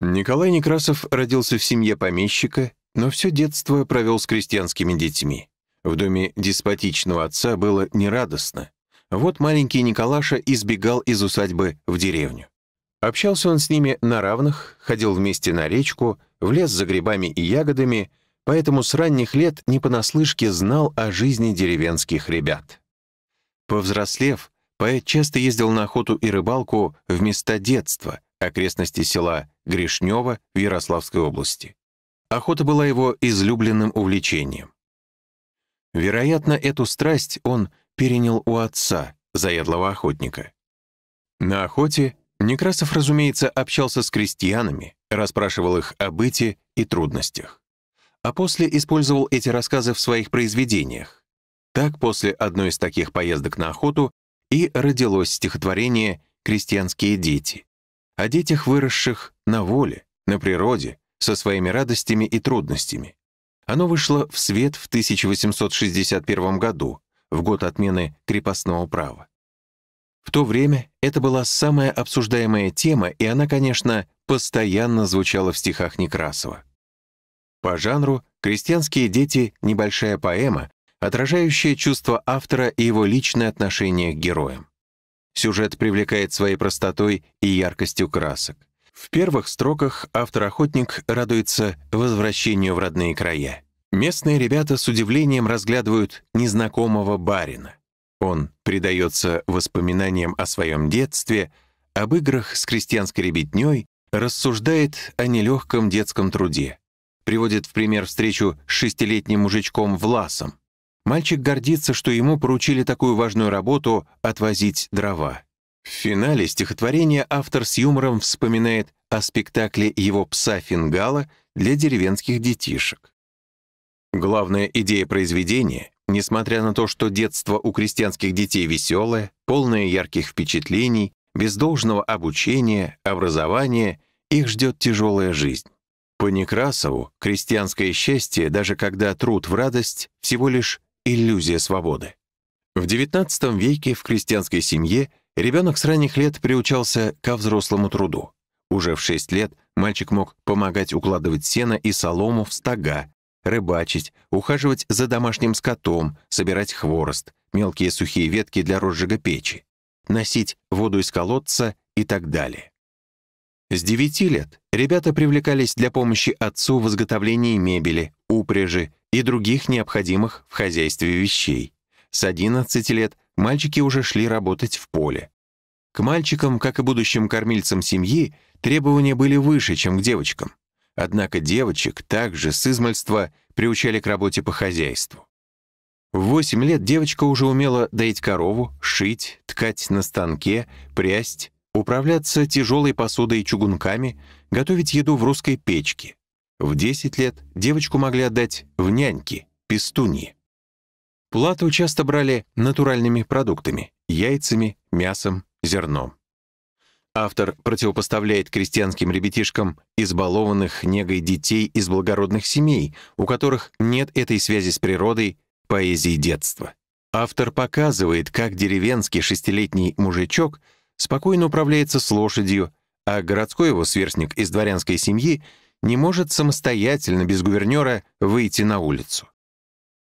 Николай Некрасов родился в семье помещика, но все детство провел с крестьянскими детьми. В доме деспотичного отца было нерадостно. Вот маленький Николаша избегал из усадьбы в деревню. Общался он с ними на равных, ходил вместе на речку, в лес за грибами и ягодами, поэтому с ранних лет не понаслышке знал о жизни деревенских ребят. Повзрослев, поэт часто ездил на охоту и рыбалку в места детства, окрестности села Гришнева в Ярославской области. Охота была его излюбленным увлечением. Вероятно, эту страсть он перенял у отца, заядлого охотника. На охоте Некрасов, разумеется, общался с крестьянами, расспрашивал их о быте и трудностях. А после использовал эти рассказы в своих произведениях. Так, после одной из таких поездок на охоту и родилось стихотворение «Крестьянские дети», о детях, выросших на воле, на природе, со своими радостями и трудностями. Оно вышло в свет в 1861 году, в год отмены крепостного права. В то время это была самая обсуждаемая тема, и она, конечно, постоянно звучала в стихах Некрасова. По жанру «Крестьянские дети» — небольшая поэма, отражающая чувство автора и его личное отношение к героям. Сюжет привлекает своей простотой и яркостью красок. В первых строках автор-охотник радуется возвращению в родные края. Местные ребята с удивлением разглядывают незнакомого барина. Он предается воспоминаниям о своем детстве, об играх с крестьянской ребятней, рассуждает о нелегком детском труде. Приводит в пример встречу с шестилетним мужичком Власом. Мальчик гордится, что ему поручили такую важную работу — отвозить дрова. В финале стихотворения автор с юмором вспоминает о спектакле его пса Фингала для деревенских детишек. Главная идея произведения, несмотря на то, что детство у крестьянских детей веселое, полное ярких впечатлений, без должного обучения, образования, их ждет тяжелая жизнь. По Некрасову крестьянское счастье, даже когда труд в радость, всего лишь иллюзия свободы. В XIX веке в крестьянской семье ребенок с ранних лет приучался ко взрослому труду. Уже в 6 лет мальчик мог помогать укладывать сено и солому в стога, рыбачить, ухаживать за домашним скотом, собирать хворост, мелкие сухие ветки для розжига печи, носить воду из колодца и так далее. С 9 лет ребята привлекались для помощи отцу в изготовлении мебели, упряжи, и других необходимых в хозяйстве вещей. С 11 лет мальчики уже шли работать в поле. К мальчикам, как и будущим кормильцам семьи, требования были выше, чем к девочкам. Однако девочек также с измальства приучали к работе по хозяйству. В 8 лет девочка уже умела доить корову, шить, ткать на станке, прясть, управляться тяжелой посудой и чугунками, готовить еду в русской печке. В 10 лет девочку могли отдать в няньки, пестуньи. Плату часто брали натуральными продуктами — яйцами, мясом, зерном. Автор противопоставляет крестьянским ребятишкам избалованных негой детей из благородных семей, у которых нет этой связи с природой, поэзии детства. Автор показывает, как деревенский шестилетний мужичок спокойно управляется с лошадью, а городской его сверстник из дворянской семьи — не может самостоятельно без гувернера выйти на улицу.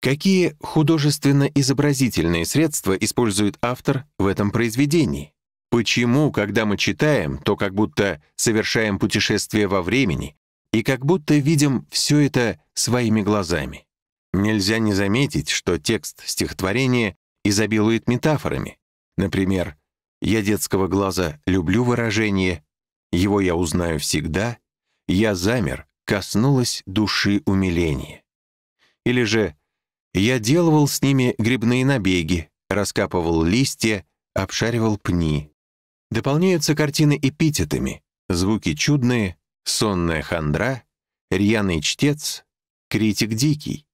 Какие художественно-изобразительные средства использует автор в этом произведении? Почему, когда мы читаем, то как будто совершаем путешествие во времени и как будто видим все это своими глазами? Нельзя не заметить, что текст стихотворения изобилует метафорами. Например, «Я детского глаза люблю выражение», «Его я узнаю всегда», «Я замер» коснулось души умиления. Или же «Я делал с ними грибные набеги, раскапывал листья, обшаривал пни». Дополняются картины эпитетами, звуки чудные, сонная хандра, рьяный чтец, критик дикий,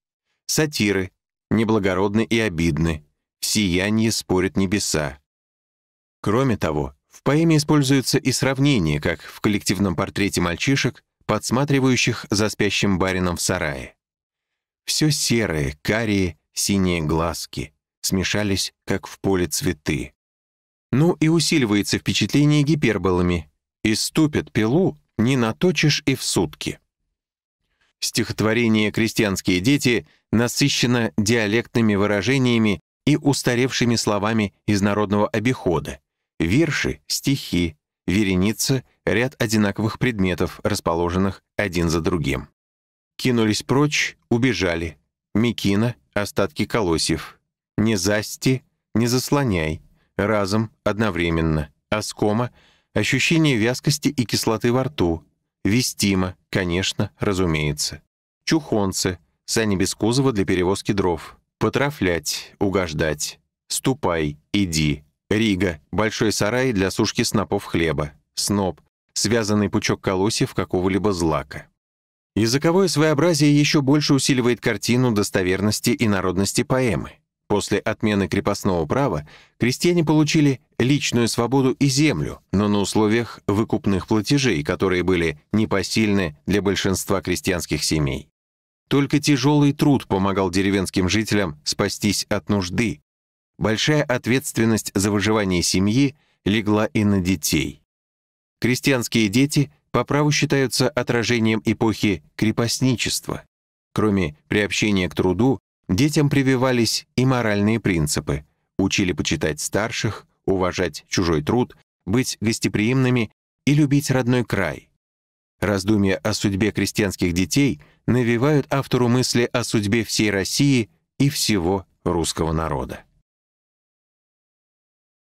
сатиры, неблагородны и обидны, сияние спорят небеса. Кроме того, в поэме используются и сравнения, как в коллективном портрете мальчишек, подсматривающих за спящим барином в сарае. Все серые, карие, синие глазки смешались, как в поле цветы. Ну и усиливается впечатление гиперболами. И ступят пилу, не наточишь и в сутки. Стихотворение «Крестьянские дети» насыщено диалектными выражениями и устаревшими словами из народного обихода. Вирши — стихи, вереница — ряд одинаковых предметов, расположенных один за другим. Кинулись прочь, убежали. Микина — остатки колосьев. Не засти, не заслоняй. Разом, одновременно. Оскома — ощущение вязкости и кислоты во рту. Вестима, конечно, разумеется. Чухонцы — сани Бескузова для перевозки дров. Потрафлять, угождать. Ступай, иди. Рига — большой сарай для сушки снопов хлеба. Сноп — связанный пучок колосьев какого-либо злака. Языковое своеобразие еще больше усиливает картину достоверности и народности поэмы. После отмены крепостного права крестьяне получили личную свободу и землю, но на условиях выкупных платежей, которые были непосильны для большинства крестьянских семей. Только тяжелый труд помогал деревенским жителям спастись от нужды, Большая ответственность за выживание семьи легла и на детей. Крестьянские дети по праву считаются отражением эпохи крепостничества. Кроме приобщения к труду, детям прививались и моральные принципы, учили почитать старших, уважать чужой труд, быть гостеприимными и любить родной край. Раздумья о судьбе крестьянских детей навевают автору мысли о судьбе всей России и всего русского народа.